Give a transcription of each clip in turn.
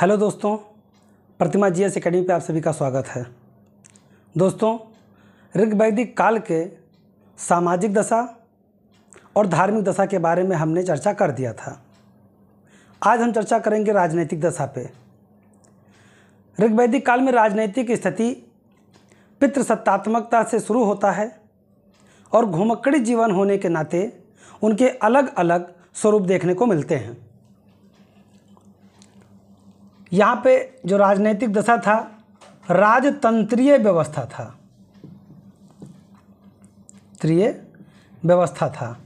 hello दोस्तों प्रतिमा G S academy पे आप सभी का स्वागत है दोस्तों ऋग्वैदिक काल के सामाजिक दशा और धार्मिक दशा के बारे में हमने चर्चा कर दिया था आज हम चर्चा करेंगे राजनीतिक दशा पे ऋग्वैदिक काल में राजनीतिक स्थिति पितृसत्तात्मकता से शुरू होता है और घुमक्कड़ी जीवन होने के नाते उनके अलग अलग स्वरूप देखने को मिलते हैं यहाँ पे जो राजनैतिक दशा था राजतंत्रीय व्यवस्था था त्रीय व्यवस्था था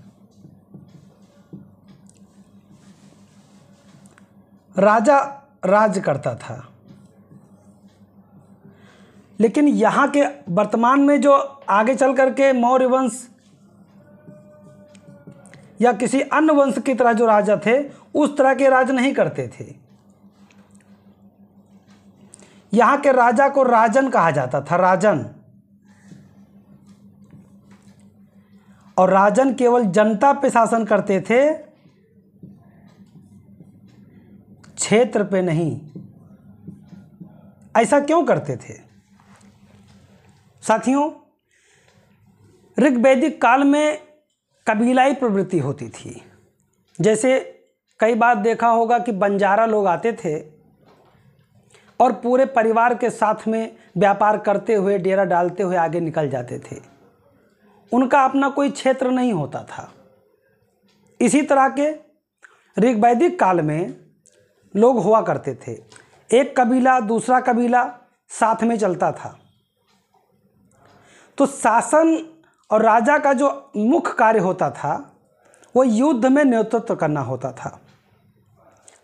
राजा राज करता था लेकिन यहाँ के वर्तमान में जो आगे चल करके मौर्य वंश या किसी अन्य वंश की तरह जो राजा थे उस तरह के राज नहीं करते थे यहां के राजा को राजन कहा जाता था राजन और राजन केवल जनता पे शासन करते थे क्षेत्र पे नहीं ऐसा क्यों करते थे साथियों ऋग्वैदिक काल में कबीलाई प्रवृत्ति होती थी जैसे कई बार देखा होगा कि बंजारा लोग आते थे और पूरे परिवार के साथ में व्यापार करते हुए डेरा डालते हुए आगे निकल जाते थे उनका अपना कोई क्षेत्र नहीं होता था इसी तरह के ऋग्वैदिक काल में लोग हुआ करते थे एक कबीला दूसरा कबीला साथ में चलता था तो शासन और राजा का जो मुख्य कार्य होता था वो युद्ध में नेतृत्व करना होता था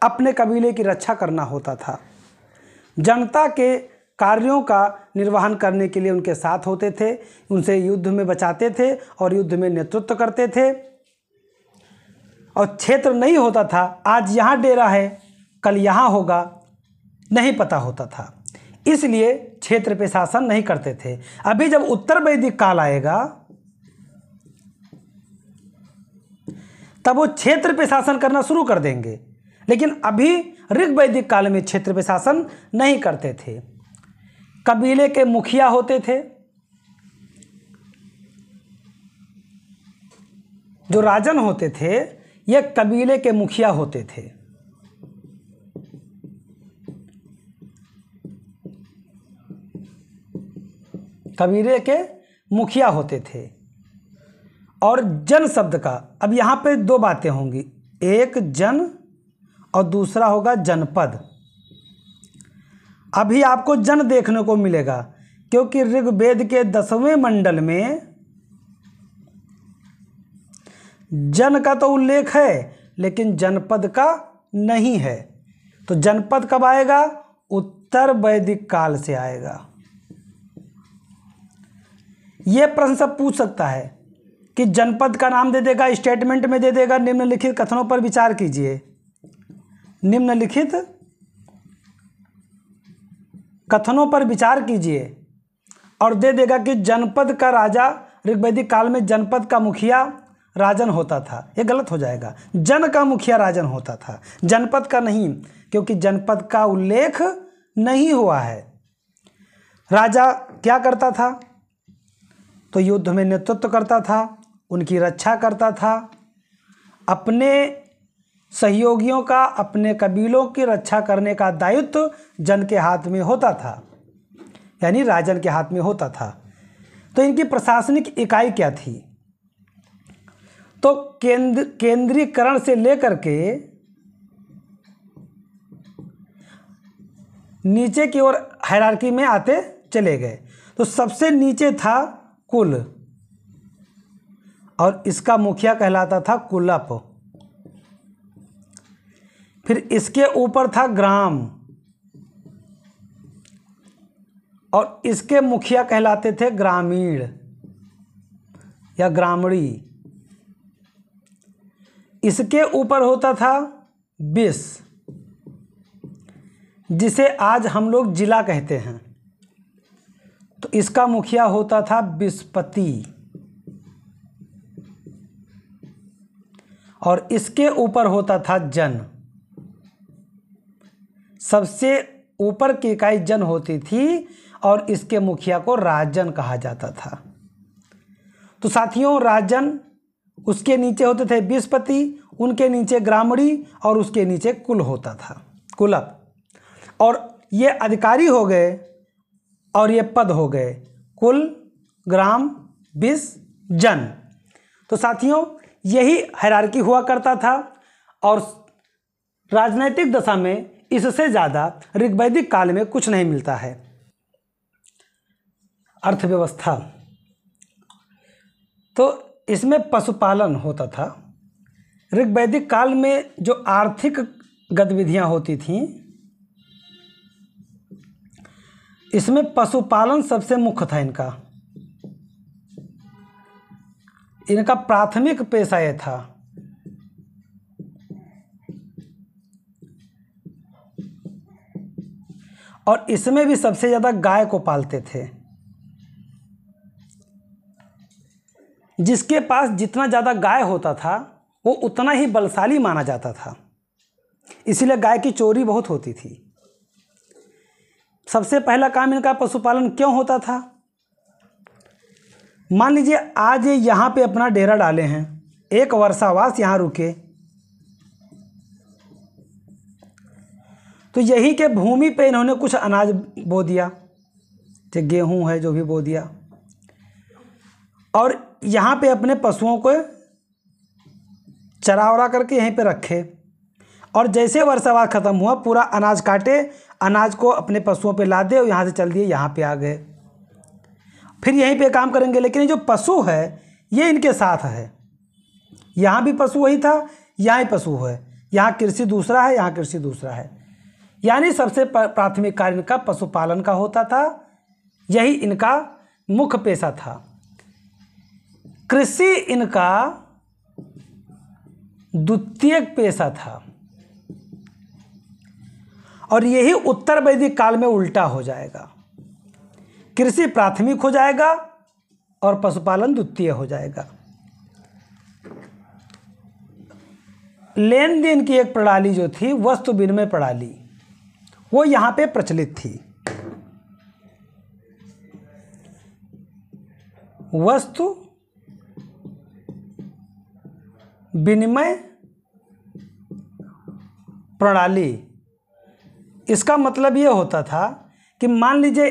अपने कबीले की रक्षा करना होता था जनता के कार्यों का निर्वहन करने के लिए उनके साथ होते थे उनसे युद्ध में बचाते थे और युद्ध में नेतृत्व करते थे और क्षेत्र नहीं होता था आज यहाँ डेरा है कल यहाँ होगा नहीं पता होता था इसलिए क्षेत्र पे शासन नहीं करते थे अभी जब उत्तर वैदिक काल आएगा तब वो क्षेत्र पे शासन करना शुरू कर देंगे लेकिन अभी ऋग्वैदिक काल में क्षेत्र पर शासन नहीं करते थे कबीले के मुखिया होते थे जो राजन होते थे ये कबीले के मुखिया होते थे कबीले के मुखिया होते थे और जन शब्द का अब यहां पे दो बातें होंगी एक जन और दूसरा होगा जनपद अभी आपको जन देखने को मिलेगा क्योंकि ऋग्वेद के दसवें मंडल में जन का तो उल्लेख है लेकिन जनपद का नहीं है तो जनपद कब आएगा उत्तर वैदिक काल से आएगा यह प्रश्न सब पूछ सकता है कि जनपद का नाम दे देगा स्टेटमेंट में दे देगा निम्नलिखित कथनों पर विचार कीजिए निम्नलिखित कथनों पर विचार कीजिए और दे देगा कि जनपद का राजा ऋग्वेदिक काल में जनपद का मुखिया राजन होता था ये गलत हो जाएगा जन का मुखिया राजन होता था जनपद का नहीं क्योंकि जनपद का उल्लेख नहीं हुआ है राजा क्या करता था तो युद्ध में नेतृत्व करता था उनकी रक्षा करता था अपने सहयोगियों का अपने कबीलों की रक्षा करने का दायित्व जन के हाथ में होता था यानी राजन के हाथ में होता था तो इनकी प्रशासनिक इकाई क्या थी तो केंद्र केंद्रीकरण से लेकर के नीचे की ओर हैरारकी में आते चले गए तो सबसे नीचे था कुल और इसका मुखिया कहलाता था कुलप फिर इसके ऊपर था ग्राम और इसके मुखिया कहलाते थे ग्रामीण या ग्रामणी इसके ऊपर होता था बिस जिसे आज हम लोग जिला कहते हैं तो इसका मुखिया होता था बिस्पति और इसके ऊपर होता था जन सबसे ऊपर की इकाई जन होती थी और इसके मुखिया को राजन कहा जाता था तो साथियों राजन उसके नीचे होते थे बृहस्पति उनके नीचे ग्रामणी और उसके नीचे कुल होता था कुलक और ये अधिकारी हो गए और ये पद हो गए कुल ग्राम बिस जन तो साथियों यही हैरारकी हुआ करता था और राजनैतिक दशा में इससे ज़्यादा ऋग्वैदिक काल में कुछ नहीं मिलता है अर्थव्यवस्था तो इसमें पशुपालन होता था ऋग्वैदिक काल में जो आर्थिक गतिविधियां होती थीं इसमें पशुपालन सबसे मुख्य था इनका इनका प्राथमिक पेशा यह था और इसमें भी सबसे ज़्यादा गाय को पालते थे जिसके पास जितना ज़्यादा गाय होता था वो उतना ही बलशाली माना जाता था इसीलिए गाय की चोरी बहुत होती थी सबसे पहला काम इनका पशुपालन क्यों होता था मान लीजिए आज ये यहाँ पे अपना डेरा डाले हैं एक वर्षावास यहाँ रुके तो यही के भूमि पे इन्होंने कुछ अनाज बो दिया जो गेहूँ है जो भी बो दिया और यहाँ पे अपने पशुओं को चरा वरा करके यहीं पे रखे और जैसे वर्षावाद ख़त्म हुआ पूरा अनाज काटे अनाज को अपने पशुओं पे दे और यहाँ से चल दिए यहाँ पे आ गए फिर यहीं पे काम करेंगे लेकिन जो पशु है ये इनके साथ है यहाँ भी पशु वही था यहाँ ही पशु है यहाँ कृषि दूसरा है यहाँ कृषि दूसरा है यानी सबसे प्राथमिक कार्य इनका पशुपालन का होता था यही इनका मुख्य पेशा था कृषि इनका द्वितीय पेशा था और यही उत्तर वैदिक काल में उल्टा हो जाएगा कृषि प्राथमिक हो जाएगा और पशुपालन द्वितीय हो जाएगा लेन देन की एक प्रणाली जो थी वस्तु विनिमय प्रणाली वो यहां पे प्रचलित थी वस्तु विनिमय प्रणाली इसका मतलब ये होता था कि मान लीजिए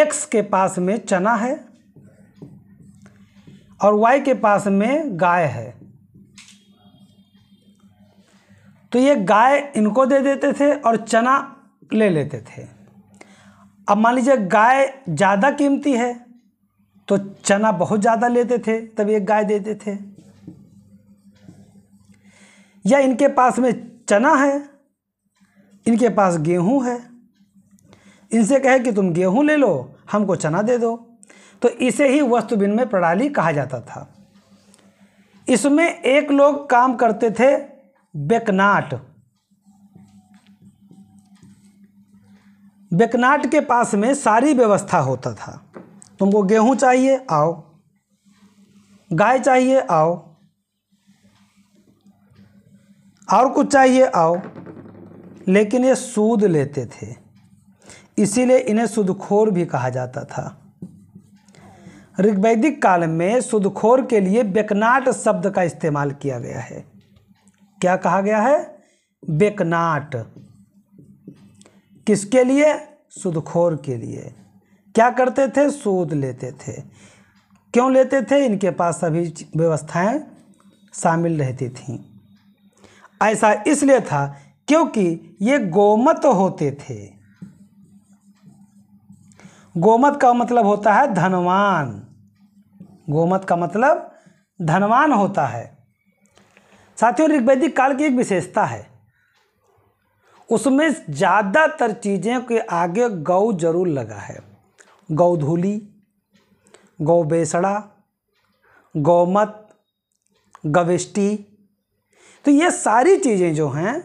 एक्स के पास में चना है और वाई के पास में गाय है तो ये गाय इनको दे देते थे और चना ले लेते थे अब मान लीजिए गाय ज़्यादा कीमती है तो चना बहुत ज़्यादा लेते थे तब एक गाय देते थे या इनके पास में चना है इनके पास गेहूं है इनसे कहे कि तुम गेहूं ले लो हमको चना दे दो तो इसे ही वस्तु विनिमय प्रणाली कहा जाता था इसमें एक लोग काम करते थे बेकनाट बेकनाट के पास में सारी व्यवस्था होता था तुमको गेहूँ चाहिए आओ गाय चाहिए आओ और कुछ चाहिए आओ लेकिन ये सूद लेते थे इसीलिए इन्हें सुदखोर भी कहा जाता था ऋग्वैदिक काल में सुदखोर के लिए बेकनाट शब्द का इस्तेमाल किया गया है क्या कहा गया है बेकनाट किसके लिए सुदखोर के लिए क्या करते थे सूद लेते थे क्यों लेते थे इनके पास सभी व्यवस्थाएं शामिल रहती थीं ऐसा इसलिए था क्योंकि ये गोमत होते थे गोमत का मतलब होता है धनवान गोमत का मतलब धनवान होता है साथियों ऋग्वैदिक काल की एक विशेषता है उसमें ज़्यादातर चीज़ें के आगे गौ जरूर लगा है गौधूली गौ बेसड़ा गौमत गविष्टि तो ये सारी चीज़ें जो हैं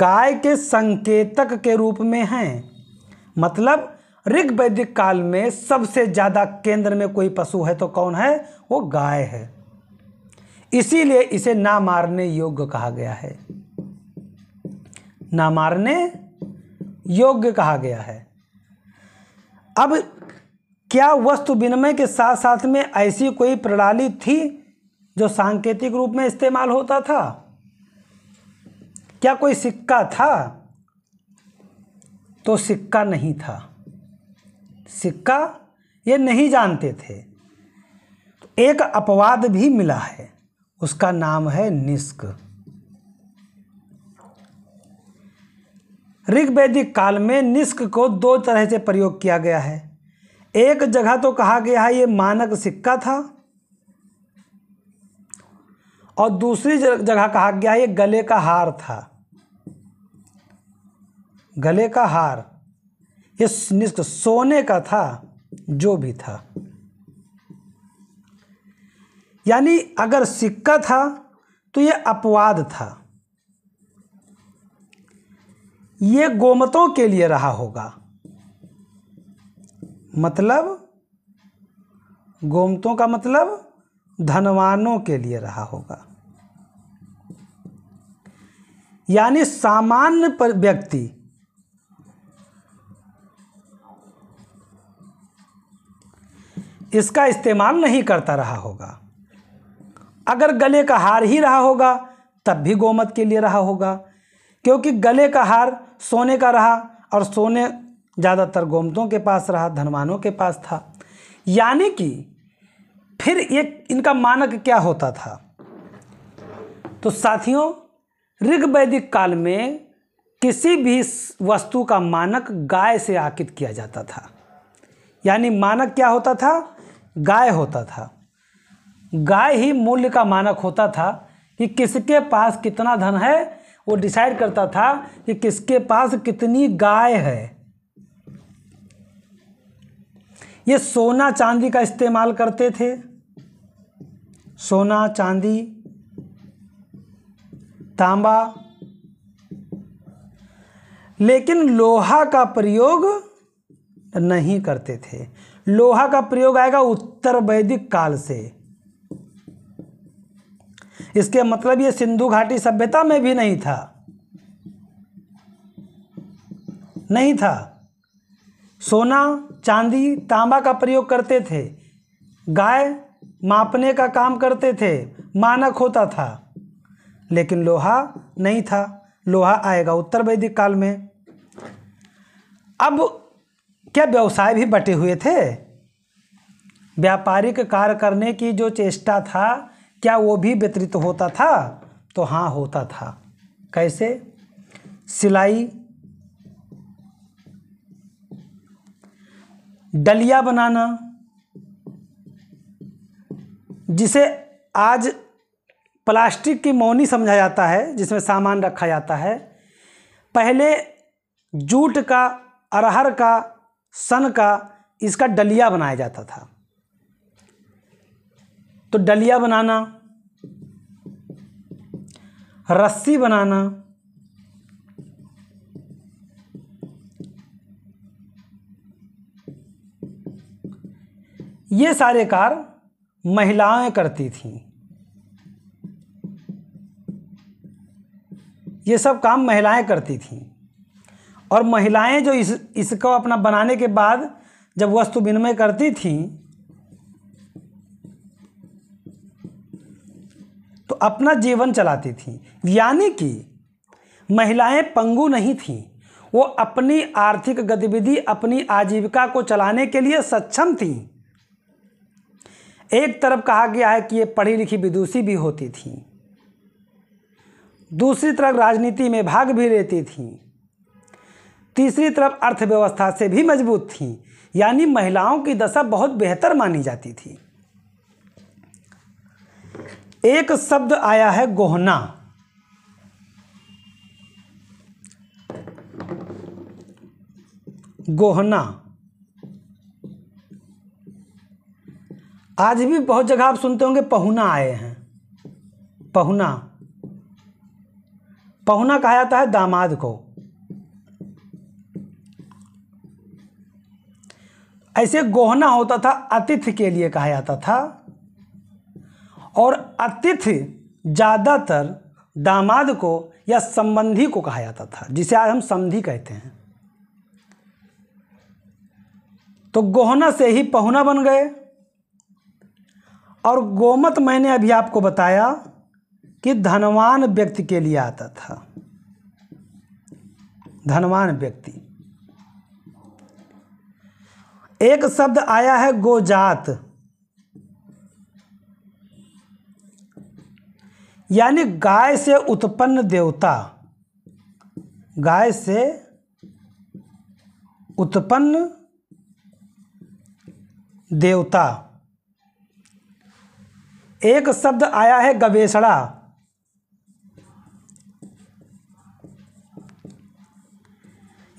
गाय के संकेतक के रूप में हैं मतलब ऋग वैदिक काल में सबसे ज़्यादा केंद्र में कोई पशु है तो कौन है वो गाय है इसीलिए इसे ना मारने योग्य कहा गया है ना मारने योग्य कहा गया है अब क्या वस्तु विनिमय के साथ साथ में ऐसी कोई प्रणाली थी जो सांकेतिक रूप में इस्तेमाल होता था क्या कोई सिक्का था तो सिक्का नहीं था सिक्का ये नहीं जानते थे एक अपवाद भी मिला है उसका नाम है निष्क ऋग्वैदिक काल में निष्क को दो तरह से प्रयोग किया गया है एक जगह तो कहा गया है ये मानक सिक्का था और दूसरी जगह कहा गया है ये गले का हार था गले का हार ये निष्क सोने का था जो भी था यानी अगर सिक्का था तो ये अपवाद था ये गोमतों के लिए रहा होगा मतलब गोमतों का मतलब धनवानों के लिए रहा होगा यानी सामान्य पर व्यक्ति इसका इस्तेमाल नहीं करता रहा होगा अगर गले का हार ही रहा होगा तब भी गोमत के लिए रहा होगा क्योंकि गले का हार सोने का रहा और सोने ज़्यादातर गोमतों के पास रहा धनवानों के पास था यानी कि फिर एक इनका मानक क्या होता था तो साथियों ऋग्वैदिक काल में किसी भी वस्तु का मानक गाय से आकित किया जाता था यानी मानक क्या होता था गाय होता था गाय ही मूल्य का मानक होता था कि किसके पास कितना धन है वो डिसाइड करता था कि किसके पास कितनी गाय है ये सोना चांदी का इस्तेमाल करते थे सोना चांदी तांबा लेकिन लोहा का प्रयोग नहीं करते थे लोहा का प्रयोग आएगा उत्तर वैदिक काल से इसके मतलब ये सिंधु घाटी सभ्यता में भी नहीं था नहीं था सोना चांदी तांबा का प्रयोग करते थे गाय मापने का काम करते थे मानक होता था लेकिन लोहा नहीं था लोहा आएगा उत्तर वैदिक काल में अब क्या व्यवसाय भी बटे हुए थे व्यापारिक कार्य करने की जो चेष्टा था क्या वो भी व्यतीत होता था तो हाँ होता था कैसे सिलाई डलिया बनाना जिसे आज प्लास्टिक की मौनी समझा जाता है जिसमें सामान रखा जाता है पहले जूट का अरहर का सन का इसका डलिया बनाया जाता था तो डलिया बनाना रस्सी बनाना ये सारे कार्य महिलाएं करती थीं ये सब काम महिलाएं करती थीं और महिलाएं जो इस इसको अपना बनाने के बाद जब वस्तु विनिमय करती थीं अपना जीवन चलाती थीं यानी कि महिलाएं पंगु नहीं थीं वो अपनी आर्थिक गतिविधि अपनी आजीविका को चलाने के लिए सक्षम थीं एक तरफ कहा गया है कि ये पढ़ी लिखी विदुषी भी होती थीं दूसरी तरफ राजनीति में भाग भी लेती थीं तीसरी तरफ अर्थव्यवस्था से भी मजबूत थीं यानी महिलाओं की दशा बहुत बेहतर मानी जाती थी एक शब्द आया है गोहना गोहना आज भी बहुत जगह आप सुनते होंगे पहुना आए हैं पहुना पहुना कहा जाता है दामाद को ऐसे गोहना होता था अतिथि के लिए कहा जाता था और अतिथि ज़्यादातर दामाद को या संबंधी को कहा जाता था जिसे आज हम संधि कहते हैं तो गोहना से ही पहुना बन गए और गोमत मैंने अभी आपको बताया कि धनवान व्यक्ति के लिए आता था धनवान व्यक्ति एक शब्द आया है गोजात यानी गाय से उत्पन्न देवता गाय से उत्पन्न देवता एक शब्द आया है गवेषणा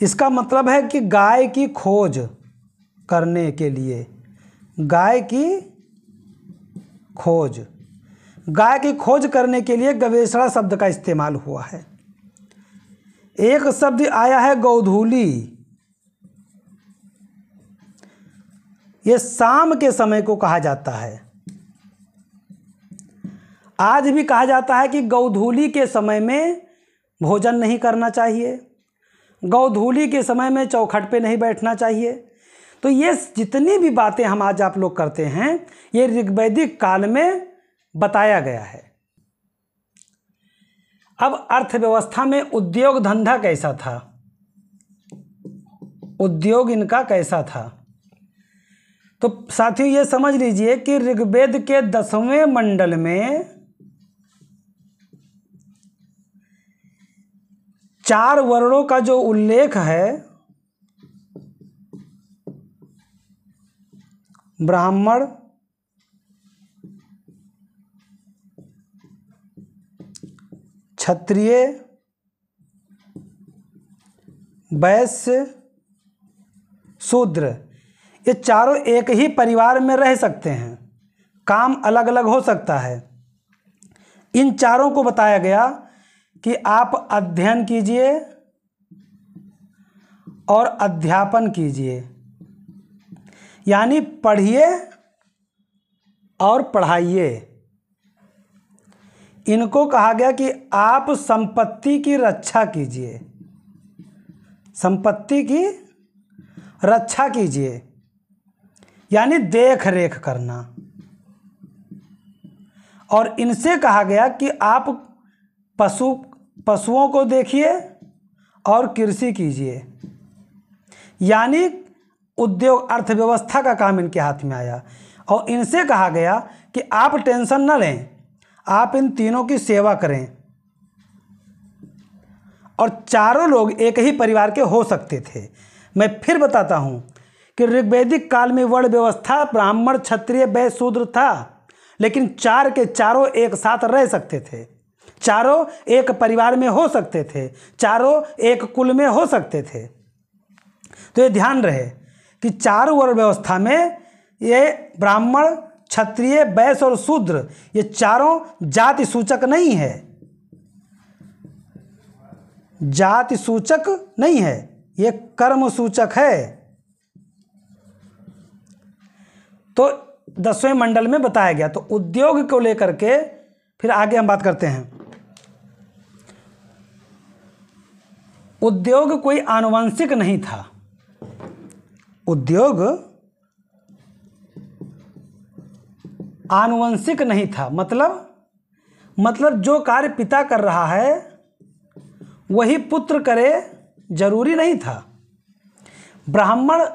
इसका मतलब है कि गाय की खोज करने के लिए गाय की खोज गाय की खोज करने के लिए गवेषणा शब्द का इस्तेमाल हुआ है एक शब्द आया है गौधूली ये शाम के समय को कहा जाता है आज भी कहा जाता है कि गौधूली के समय में भोजन नहीं करना चाहिए गौधूली के समय में चौखट पे नहीं बैठना चाहिए तो ये जितनी भी बातें हम आज आप लोग करते हैं ये ऋग्वैदिक काल में बताया गया है अब अर्थव्यवस्था में उद्योग धंधा कैसा था उद्योग इनका कैसा था तो साथियों ये समझ लीजिए कि ऋग्वेद के दसवें मंडल में चार वर्णों का जो उल्लेख है ब्राह्मण क्षत्रिय वैश्य शूद्र ये चारों एक ही परिवार में रह सकते हैं काम अलग अलग हो सकता है इन चारों को बताया गया कि आप अध्ययन कीजिए और अध्यापन कीजिए यानी पढ़िए और पढ़ाइए इनको कहा गया कि आप संपत्ति की रक्षा कीजिए संपत्ति की रक्षा कीजिए यानी देख रेख करना और इनसे कहा गया कि आप पशु पशुओं को देखिए और कृषि कीजिए यानी उद्योग अर्थव्यवस्था का काम इनके हाथ में आया और इनसे कहा गया कि आप टेंशन न लें आप इन तीनों की सेवा करें और चारों लोग एक ही परिवार के हो सकते थे मैं फिर बताता हूँ कि ऋग्वेदिक काल में वर्ण व्यवस्था ब्राह्मण क्षत्रिय वै शूद्र था लेकिन चार के चारों एक साथ रह सकते थे चारों एक परिवार में हो सकते थे चारों एक कुल में हो सकते थे तो ये ध्यान रहे कि चार वर्ण व्यवस्था में ये ब्राह्मण क्षत्रिय वैश्य और शूद्र ये चारों जाति सूचक नहीं है जाति सूचक नहीं है ये कर्म सूचक है तो दसवें मंडल में बताया गया तो उद्योग को लेकर के फिर आगे हम बात करते हैं उद्योग कोई आनुवंशिक नहीं था उद्योग आनुवंशिक नहीं था मतलब मतलब जो कार्य पिता कर रहा है वही पुत्र करे जरूरी नहीं था ब्राह्मण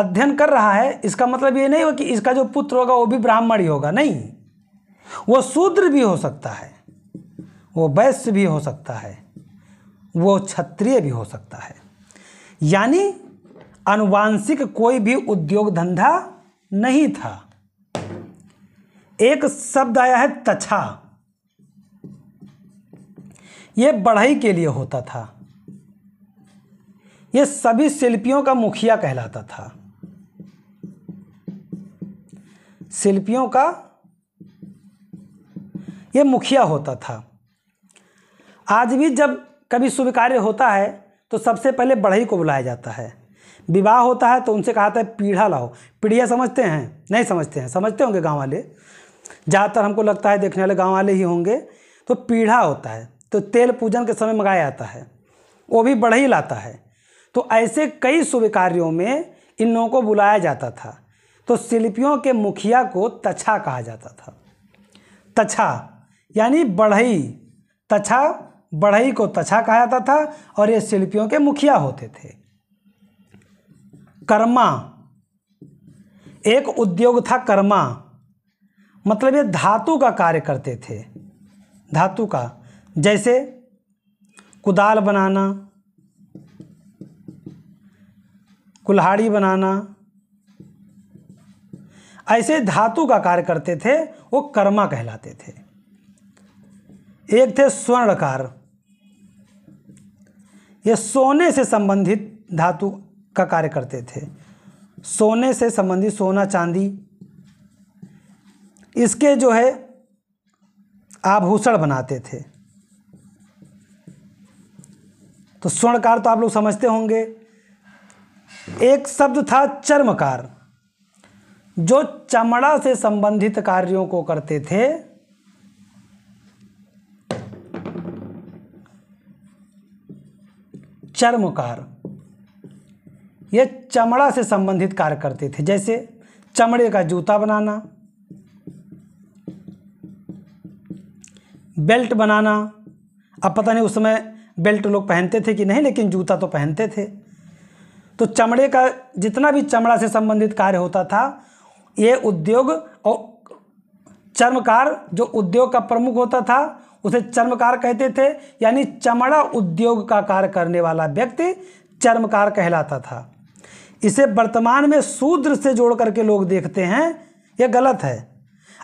अध्ययन कर रहा है इसका मतलब ये नहीं हो कि इसका जो पुत्र होगा वो भी ब्राह्मण ही होगा नहीं वो शूद्र भी हो सकता है वो वैश्य भी हो सकता है वो क्षत्रिय भी हो सकता है यानी अनुवांशिक कोई भी उद्योग धंधा नहीं था एक शब्द आया है तछा यह बढ़ई के लिए होता था यह सभी शिल्पियों का मुखिया कहलाता था शिल्पियों का ये मुखिया होता था आज भी जब कभी शुभ कार्य होता है तो सबसे पहले बढ़ई को बुलाया जाता है विवाह होता है तो उनसे कहा जाता है पीढ़ा लाओ पीढ़िया समझते हैं नहीं समझते हैं समझते होंगे गांव वाले ज़्यादातर हमको लगता है देखने वाले गाँव वाले ही होंगे तो पीढ़ा होता है तो तेल पूजन के समय मंगाया जाता है वो भी बढ़ई लाता है तो ऐसे कई शुभ कार्यों में इन लोगों को बुलाया जाता था तो शिल्पियों के मुखिया को तछा कहा जाता था तछा यानी बढ़ई तछा बढ़ई को तछा कहा जाता था और ये शिल्पियों के मुखिया होते थे कर्मा एक उद्योग था कर्मा मतलब ये धातु का कार्य करते थे धातु का जैसे कुदाल बनाना कुल्हाड़ी बनाना ऐसे धातु का कार्य करते थे वो कर्मा कहलाते थे एक थे स्वर्णकार ये सोने से संबंधित धातु का कार्य करते थे सोने से संबंधित सोना चांदी इसके जो है आभूषण बनाते थे तो स्वर्णकार तो आप लोग समझते होंगे एक शब्द था चर्मकार जो चमड़ा से संबंधित कार्यों को करते थे चर्मकार ये चमड़ा से संबंधित कार्य करते थे जैसे चमड़े का जूता बनाना बेल्ट बनाना अब पता नहीं उस समय बेल्ट लोग पहनते थे कि नहीं लेकिन जूता तो पहनते थे तो चमड़े का जितना भी चमड़ा से संबंधित कार्य होता था ये उद्योग और चर्मकार जो उद्योग का प्रमुख होता था उसे चर्मकार कहते थे यानी चमड़ा उद्योग का कार्य करने वाला व्यक्ति चर्मकार कहलाता था इसे वर्तमान में शूद्र से जोड़ करके लोग देखते हैं यह गलत है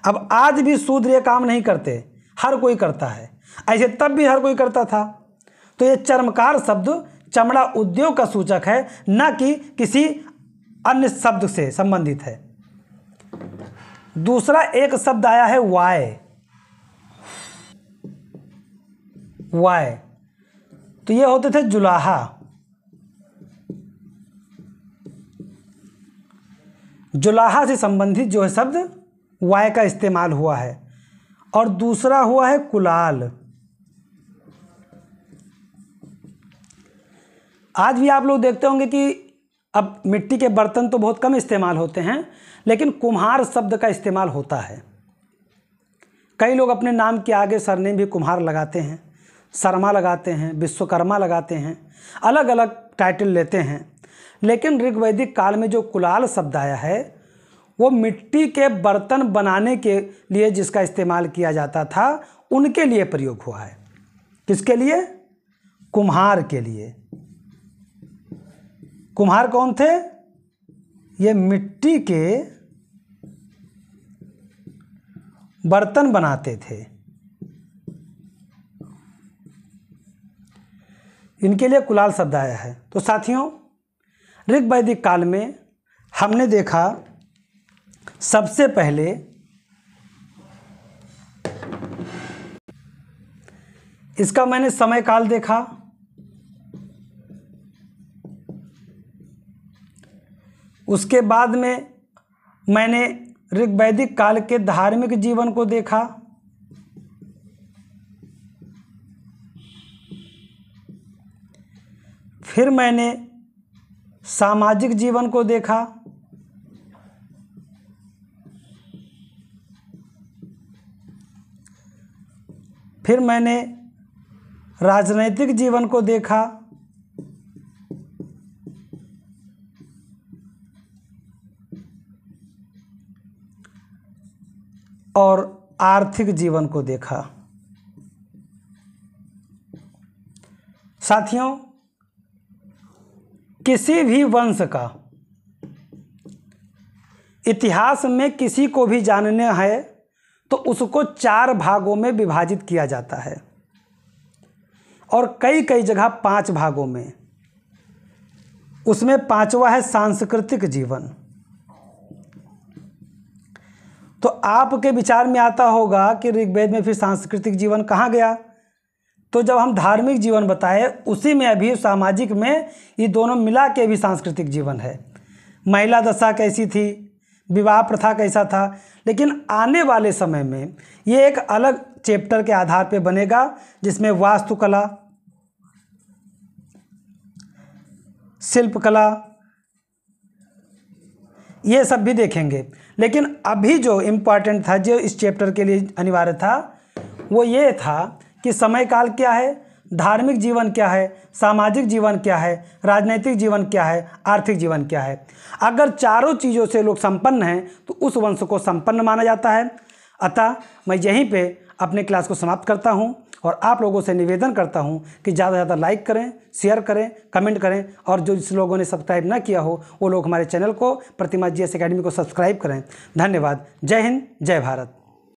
अब आज भी शूद्र ये काम नहीं करते हर कोई करता है ऐसे तब भी हर कोई करता था तो ये चर्मकार शब्द चमड़ा उद्योग का सूचक है न कि किसी अन्य शब्द से संबंधित है दूसरा एक शब्द आया है वाय वाय तो ये होते थे जुलाहा जुलाहा से संबंधित जो है शब्द वाय का इस्तेमाल हुआ है और दूसरा हुआ है कुलाल आज भी आप लोग देखते होंगे कि अब मिट्टी के बर्तन तो बहुत कम इस्तेमाल होते हैं लेकिन कुम्हार शब्द का इस्तेमाल होता है कई लोग अपने नाम के आगे सरनेम भी कुम्हार लगाते हैं शर्मा लगाते हैं विश्वकर्मा लगाते हैं अलग अलग टाइटल लेते हैं लेकिन ऋग्वैदिक काल में जो कुलाल शब्द आया है वो मिट्टी के बर्तन बनाने के लिए जिसका इस्तेमाल किया जाता था उनके लिए प्रयोग हुआ है किसके लिए कुम्हार के लिए कुम्हार कौन थे ये मिट्टी के बर्तन बनाते थे इनके लिए कुलाल शब्द आया है तो साथियों ऋग्वैदिक काल में हमने देखा सबसे पहले इसका मैंने समय काल देखा उसके बाद में मैंने ऋग्वैदिक काल के धार्मिक जीवन को देखा फिर मैंने सामाजिक जीवन को देखा फिर मैंने राजनैतिक जीवन को देखा और आर्थिक जीवन को देखा साथियों किसी भी वंश का इतिहास में किसी को भी जानने है तो उसको चार भागों में विभाजित किया जाता है और कई कई जगह पांच भागों में उसमें पांचवा है सांस्कृतिक जीवन तो आपके विचार में आता होगा कि ऋग्वेद में फिर सांस्कृतिक जीवन कहाँ गया तो जब हम धार्मिक जीवन बताए उसी में अभी सामाजिक में ये दोनों मिला के भी सांस्कृतिक जीवन है महिला दशा कैसी थी विवाह प्रथा कैसा था लेकिन आने वाले समय में ये एक अलग चैप्टर के आधार पे बनेगा जिसमें वास्तुकला शिल्पकला ये सब भी देखेंगे लेकिन अभी जो इम्पॉर्टेंट था जो इस चैप्टर के लिए अनिवार्य था वो ये था कि समय काल क्या है धार्मिक जीवन क्या है सामाजिक जीवन क्या है राजनैतिक जीवन क्या है आर्थिक जीवन क्या है अगर चारों चीज़ों से लोग संपन्न हैं तो उस वंश को संपन्न माना जाता है अतः मैं यहीं पे अपने क्लास को समाप्त करता हूँ और आप लोगों से निवेदन करता हूँ कि ज़्यादा से ज़्यादा लाइक करें शेयर करें कमेंट करें और जो जिस लोगों ने सब्सक्राइब ना किया हो वो लोग हमारे चैनल को प्रतिमा जी एस अकेडमी को सब्सक्राइब करें धन्यवाद जय हिंद जय भारत